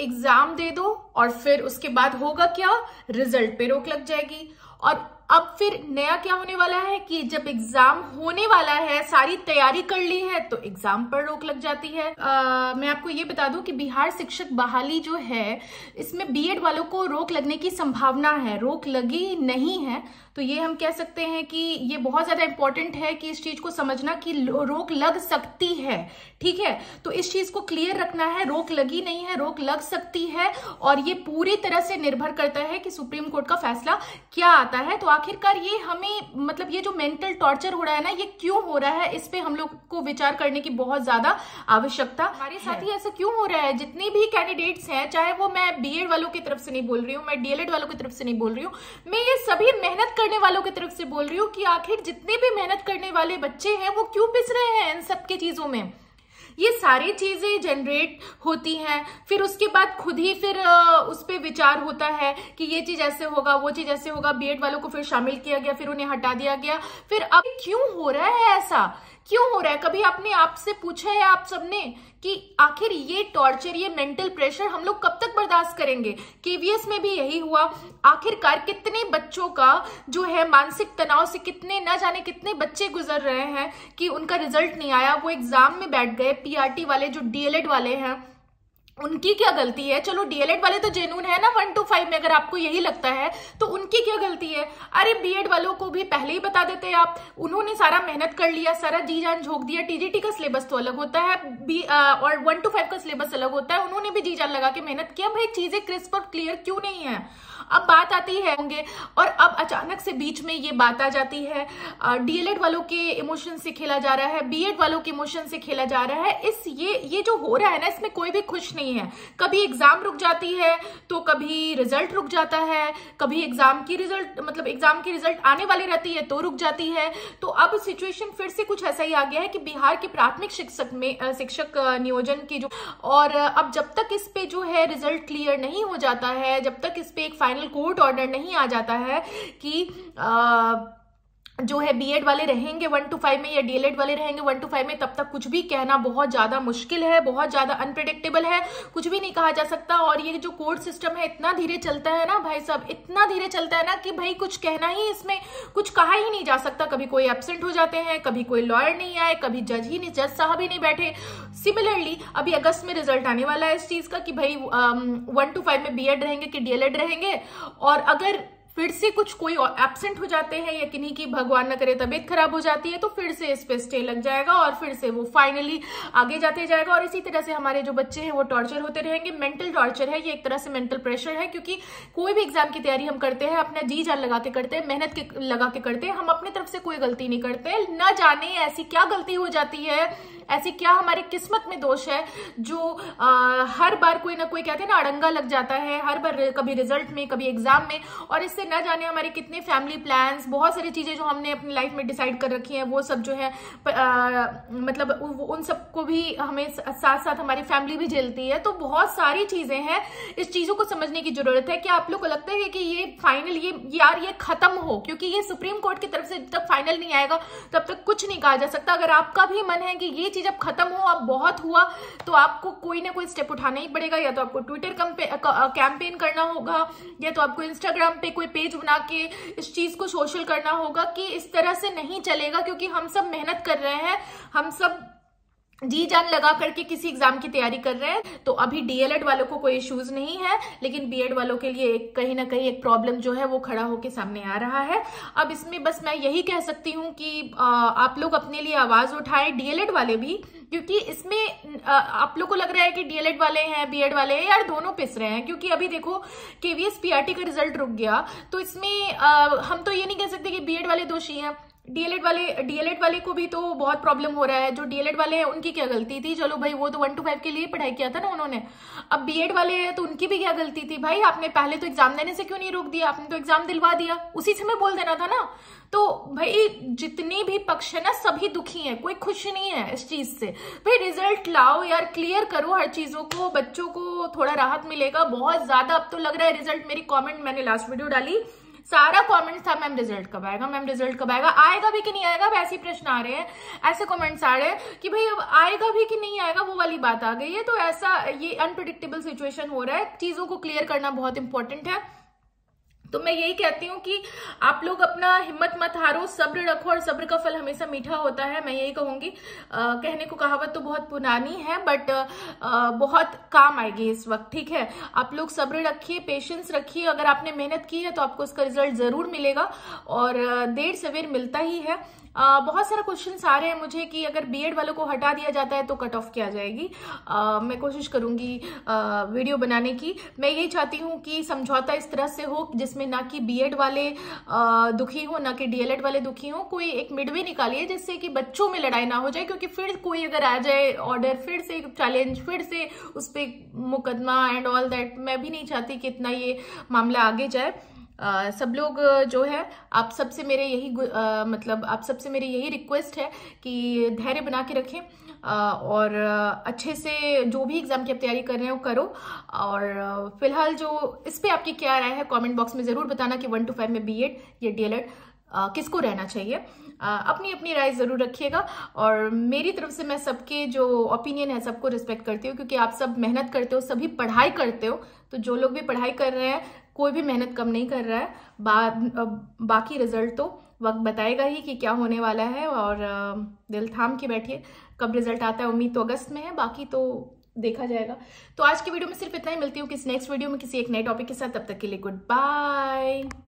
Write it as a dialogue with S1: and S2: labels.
S1: exam दे दो और फिर उसके बाद होगा क्या रिजल्ट पे रोक लग जाएगी और अब फिर नया क्या होने वाला है कि जब एग्जाम होने वाला है सारी तैयारी कर ली है तो एग्जाम पर रोक लग जाती है आ, मैं आपको ये बता दूं कि बिहार शिक्षक बहाली जो है इसमें बीएड वालों को रोक लगने की संभावना है रोक लगी नहीं है तो ये हम कह सकते हैं कि ये बहुत ज़्यादा इंपॉर्टेंट है कि इस चीज़ को समझना कि रोक लग सकती है ठीक है तो इस चीज़ को क्लियर रखना है रोक लगी नहीं है रोक लग सकती है और ये पूरी तरह से निर्भर करता है कि सुप्रीम कोर्ट का फैसला क्या आता है तो आखिरकार ये हमें मतलब ये जो मेंटल टॉर्चर हो रहा है ना ये क्यों हो रहा है इस पर हम लोग को विचार करने की बहुत ज्यादा आवश्यकता हमारे साथ ही ऐसा क्यों हो रहा है जितने भी कैंडिडेट्स हैं चाहे वो मैं बी वालों की तरफ से नहीं बोल रही हूँ मैं डीएलएड वालों की तरफ से नहीं बोल रही हूँ मैं ये सभी मेहनत कर करने वालों की तरफ से बोल रही हूँ कि आखिर जितने भी मेहनत करने वाले बच्चे हैं वो क्यों पिस रहे हैं इन सब की चीज़ों में ये सारी चीज़ें जनरेट होती हैं फिर उसके बाद खुद ही फिर उस पर विचार होता है कि ये चीज़ ऐसे होगा वो चीज़ ऐसे होगा बीएड वालों को फिर शामिल किया गया फिर उन्हें हटा दिया गया फिर अब क्यों हो रहा है ऐसा क्यों हो रहा है कभी आपने आपसे पूछा है आप सबने कि आखिर ये टॉर्चर ये मेंटल प्रेशर हम लोग कब तक बर्दाश्त करेंगे केवीएस में भी यही हुआ आखिरकार कितने बच्चों का जो है मानसिक तनाव से कितने ना जाने कितने बच्चे गुजर रहे हैं कि उनका रिजल्ट नहीं आया वो एग्जाम में बैठ गए पीआरटी वाले जो डीएलएड वाले हैं उनकी क्या गलती है चलो डीएलएड वाले तो जेन्यून है ना वन टू फाइव में अगर आपको यही लगता है तो उनकी क्या गलती है अरे बीएड वालों को भी पहले ही बता देते आप उन्होंने सारा मेहनत कर लिया सारा जी जान झोंक दिया टीजीटी का सिलेबस तो अलग होता है बी और वन टू फाइव का सिलेबस अलग होता है उन्होंने भी जी जान लगा के मेहनत किया भाई चीजें क्रिस्प और क्लियर क्यों नहीं है अब बात आती है होंगे और अब अचानक से बीच में ये बात आ जाती है डीएलएड वालों के इमोशन से खेला जा रहा है बीएड वालों के इमोशन से खेला जा रहा है इस ये ये जो हो रहा है ना इसमें कोई भी खुश नहीं है कभी एग्जाम रुक जाती है तो कभी रिजल्ट रुक जाता है कभी एग्जाम की रिजल्ट मतलब एग्जाम की रिजल्ट आने वाली रहती है तो रुक जाती है तो अब सिचुएशन फिर से कुछ ऐसा ही आ गया है कि बिहार के प्राथमिक शिक्षक में शिक्षक नियोजन की जो और अब जब तक इस पे जो है रिजल्ट क्लियर नहीं हो जाता है जब तक इस पे एक फाइनल फाइनल कोर्ट ऑर्डर नहीं आ जाता है कि जो है बीएड वाले रहेंगे वन टू फाइव में या डीएलएड वाले रहेंगे वन टू फाइव में तब तक कुछ भी कहना बहुत ज़्यादा मुश्किल है बहुत ज़्यादा अनप्रडिक्टेबल है कुछ भी नहीं कहा जा सकता और ये जो कोर्ट सिस्टम है इतना धीरे चलता है ना भाई साहब इतना धीरे चलता है ना कि भाई कुछ कहना ही इसमें कुछ कहा ही नहीं जा सकता कभी कोई एबसेंट हो जाते हैं कभी कोई लॉयर नहीं आए कभी जज ही नहीं जज साहब ही नहीं बैठे सिमिलरली अभी अगस्त में रिजल्ट आने वाला है इस चीज़ का कि भाई वन टू फाइव में बी रहेंगे कि डीएलएड रहेंगे और अगर फिर से कुछ कोई एबसेंट हो जाते हैं या किन्हीं की भगवान ना करे तबीयत खराब हो जाती है तो फिर से इस पे स्टे लग जाएगा और फिर से वो फाइनली आगे जाते जाएगा और इसी तरह से हमारे जो बच्चे हैं वो टॉर्चर होते रहेंगे मेंटल टॉर्चर है ये एक तरह से मेंटल प्रेशर है क्योंकि कोई भी एग्जाम की तैयारी हम करते हैं अपना जी जान लगा के करते हैं मेहनत लगा के करते हैं हम अपनी तरफ से कोई गलती नहीं करते न जाने ऐसी क्या गलती हो जाती है ऐसी क्या हमारी किस्मत में दोष है जो आ, हर बार कोई ना कोई कहते हैं ना अड़ंगा लग जाता है हर बार कभी रिजल्ट में कभी एग्जाम में और इससे से ना जाने हमारे कितने फैमिली प्लान्स बहुत सारी चीज़ें जो हमने अपनी लाइफ में डिसाइड कर रखी हैं वो सब जो है प, आ, मतलब उन सबको भी हमें साथ साथ हमारी फैमिली भी झेलती है तो बहुत सारी चीज़ें हैं इस चीज़ों को समझने की ज़रूरत है क्या आप लोग को लगता है कि ये फाइनल ये यार ये ख़त्म हो क्योंकि ये सुप्रीम कोर्ट की तरफ से जब तक फाइनल नहीं आएगा तब तक कुछ नहीं कहा जा सकता अगर आपका भी मन है कि ये चीज़ अब ख़त्म हो अब बहुत हुआ तो आपको कोई ना कोई स्टेप उठाना ही पड़ेगा या तो आपको ट्विटर कैंपेन करना होगा या तो आपको इंस्टाग्राम पे कोई पेज बना के इस चीज को सोशल करना होगा कि इस तरह से नहीं चलेगा क्योंकि हम सब मेहनत कर रहे हैं हम सब जी जान लगा करके किसी एग्जाम की तैयारी कर रहे हैं तो अभी डीएलएड वालों को कोई इश्यूज नहीं है लेकिन बीएड वालों के लिए एक कहीं ना कहीं एक प्रॉब्लम जो है वो खड़ा होकर सामने आ रहा है अब इसमें बस मैं यही कह सकती हूं कि आ, आप लोग अपने लिए आवाज उठाएं डीएलएड वाले भी क्योंकि इसमें आ, आप लोग को लग रहा है कि डीएलएड वाले हैं बीएड वाले हैं यार दोनों पिस रहे हैं क्योंकि अभी देखो केवीएस पीआरटी का रिजल्ट रुक गया तो इसमें हम तो ये नहीं कह सकते कि बी वाले दोषी हैं डीएलएड वाले डीएलएड वाले को भी तो बहुत प्रॉब्लम हो रहा है जो डीएलएड वाले हैं उनकी क्या गलती थी चलो भाई वो तो वन टू फाइव के लिए पढ़ाई किया था ना उन्होंने अब बीएड वाले हैं तो उनकी भी क्या गलती थी भाई आपने पहले तो एग्जाम देने से क्यों नहीं रोक दिया आपने तो एग्जाम दिलवा दिया उसी समय बोल देना था ना तो भाई जितने भी पक्ष है ना सभी दुखी है कोई खुश नहीं है इस चीज से भाई रिजल्ट लाओ यार क्लियर करो हर चीजों को बच्चों को थोड़ा राहत मिलेगा बहुत ज्यादा अब तो लग रहा है रिजल्ट मेरी कॉमेंट मैंने लास्ट वीडियो डाली सारा कमेंट था मैम रिजल्ट कब आएगा मैम रिजल्ट कब आएगा आएगा भी कि नहीं आएगा ऐसे प्रश्न आ रहे हैं ऐसे कमेंट्स आ रहे हैं कि भाई अब आएगा भी कि नहीं आएगा वो वाली बात आ गई है तो ऐसा ये अनप्रडिक्टेबल सिचुएशन हो रहा है चीज़ों को क्लियर करना बहुत इंपॉर्टेंट है तो मैं यही कहती हूँ कि आप लोग अपना हिम्मत मत हारो सब्र रखो और सब्र का फल हमेशा मीठा होता है मैं यही कहूँगी कहने को कहावत तो बहुत पुरानी है बट आ, बहुत काम आएगी इस वक्त ठीक है आप लोग सब्र रखिए पेशेंस रखिए अगर आपने मेहनत की है तो आपको उसका रिजल्ट ज़रूर मिलेगा और देर सवेर मिलता ही है आ, बहुत सारा क्वेश्चन आ रहे हैं मुझे कि अगर बी वालों को हटा दिया जाता है तो कट ऑफ किया जाएगी आ, मैं कोशिश करूंगी आ, वीडियो बनाने की मैं यही चाहती हूँ कि समझौता इस तरह से हो जिसमें में ना कि बीएड वाले दुखी हो ना कि डीएलएड वाले दुखी हो कोई एक मिडवे निकालिए जिससे कि बच्चों में लड़ाई ना हो जाए क्योंकि फिर कोई अगर आ जाए ऑर्डर फिर से चैलेंज फिर से उस पर मुकदमा एंड ऑल दैट मैं भी नहीं चाहती कि इतना ये मामला आगे जाए Uh, सब लोग जो है आप सबसे मेरे यही uh, मतलब आप सबसे मेरी यही रिक्वेस्ट है कि धैर्य बना के रखें और अच्छे से जो भी एग्ज़ाम की आप तैयारी कर रहे हो करो और फिलहाल जो इस पर आपकी क्या राय है कमेंट बॉक्स में ज़रूर बताना कि वन टू फाइव में बी एड या डी एल किसको रहना चाहिए अपनी अपनी राय ज़रूर रखिएगा और मेरी तरफ से मैं सबके जो ओपिनियन है सबको रिस्पेक्ट करती हूँ क्योंकि आप सब मेहनत करते हो सभी पढ़ाई करते हो तो जो लोग भी पढ़ाई कर रहे हैं कोई भी मेहनत कम नहीं कर रहा है बा, बाकी रिजल्ट तो वक्त बताएगा ही कि क्या होने वाला है और दिल थाम के बैठिए कब रिजल्ट आता है उम्मीद तो अगस्त में है बाकी तो देखा जाएगा तो आज की वीडियो में सिर्फ इतना ही मिलती हूँ किस नेक्स्ट वीडियो में किसी एक नए टॉपिक के साथ तब तक के लिए गुड बाय